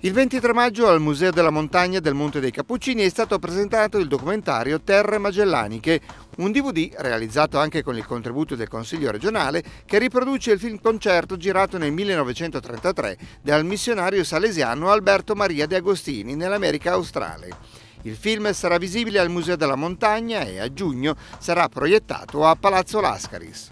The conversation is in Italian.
Il 23 maggio al Museo della Montagna del Monte dei Cappuccini è stato presentato il documentario Terre Magellaniche, un DVD realizzato anche con il contributo del Consiglio regionale che riproduce il film concerto girato nel 1933 dal missionario salesiano Alberto Maria De Agostini nell'America australe. Il film sarà visibile al Museo della Montagna e a giugno sarà proiettato a Palazzo Lascaris.